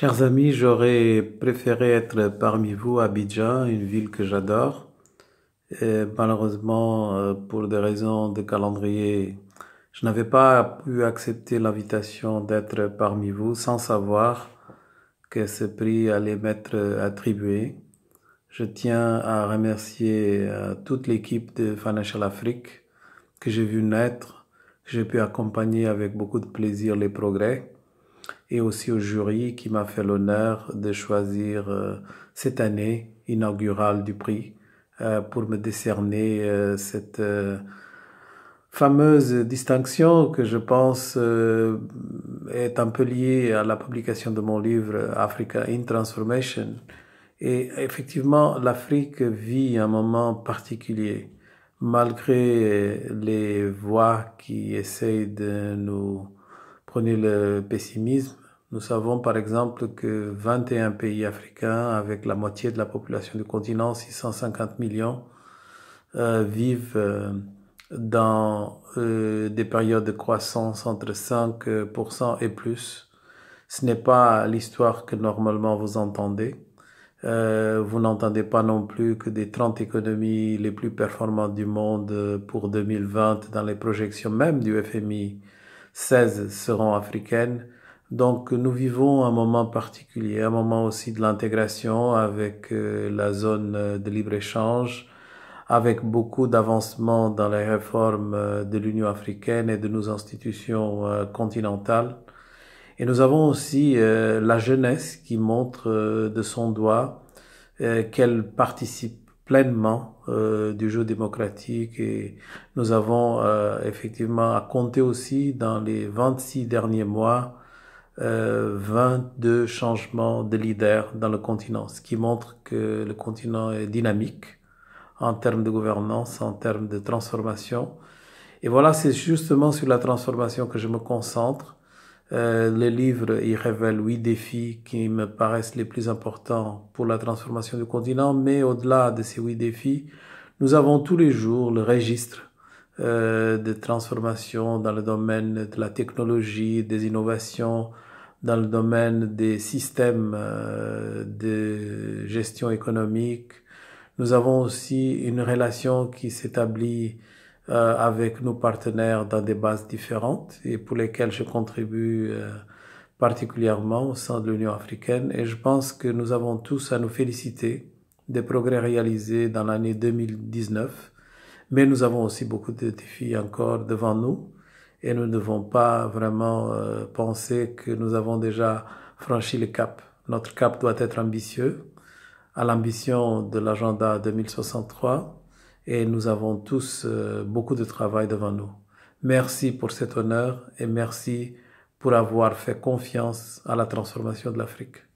Chers amis, j'aurais préféré être parmi vous à Abidjan, une ville que j'adore. malheureusement, euh, pour des raisons de calendrier, je n'avais pas pu accepter l'invitation d'être parmi vous sans savoir que ce prix allait m'être attribué. Je tiens à remercier euh, toute l'équipe de Financial Afrique que j'ai vu naître, que j'ai pu accompagner avec beaucoup de plaisir les progrès et aussi au jury qui m'a fait l'honneur de choisir euh, cette année inaugurale du prix euh, pour me décerner euh, cette fameuse distinction que je pense est un peu liée à la publication de mon livre Africa in Transformation. Et effectivement, l'Afrique vit un moment particulier, malgré les voix qui essayent de nous Prenez le pessimisme. Nous savons par exemple que 21 pays africains, avec la moitié de la population du continent, 650 millions, euh, vivent euh, dans euh, des périodes de croissance entre 5% et plus. Ce n'est pas l'histoire que normalement vous entendez. vous n'entendez pas non plus que des 30 économies les plus performantes du monde pour 2020 dans les projections même du FMI 16 seront africaines. Donc nous vivons un moment particulier, un moment aussi de l'intégration avec euh, la zone euh, de libre-échange, avec beaucoup d'avancements dans les réformes euh, de l'Union africaine et de nos institutions continentales. Et nous avons aussi la jeunesse qui montre de son doigt qu'elle participe pleinement euh, du jeu démocratique et nous avons euh, effectivement à compter aussi dans les 26 derniers mois euh, 22 changements de leaders dans le continent, ce qui montre que le continent est dynamique en termes de gouvernance, en termes de transformation. Et voilà, c'est justement sur la transformation que je me concentre euh, les le livre y révèle huit défis qui me paraissent les plus importants pour la transformation du continent, mais au-delà de ces huit défis, nous avons tous les jours le registre euh, de transformation dans le domaine de la technologie, des innovations, dans le domaine des systèmes euh, de gestion économique. Nous avons aussi une relation qui s'établit euh, avec nos partenaires dans des bases différentes et pour lesquelles je contribue euh, particulièrement au sein de l'Union africaine. Et je pense que nous avons tous à nous féliciter des progrès réalisés dans l'année 2019, mais nous avons aussi beaucoup de défis encore devant nous et nous ne devons pas vraiment euh, penser que nous avons déjà franchi le cap. Notre cap doit être ambitieux, à l'ambition de l'agenda 2063 et nous avons tous euh, beaucoup de travail devant nous. Merci pour cet honneur et merci pour avoir fait confiance à la transformation de l'Afrique.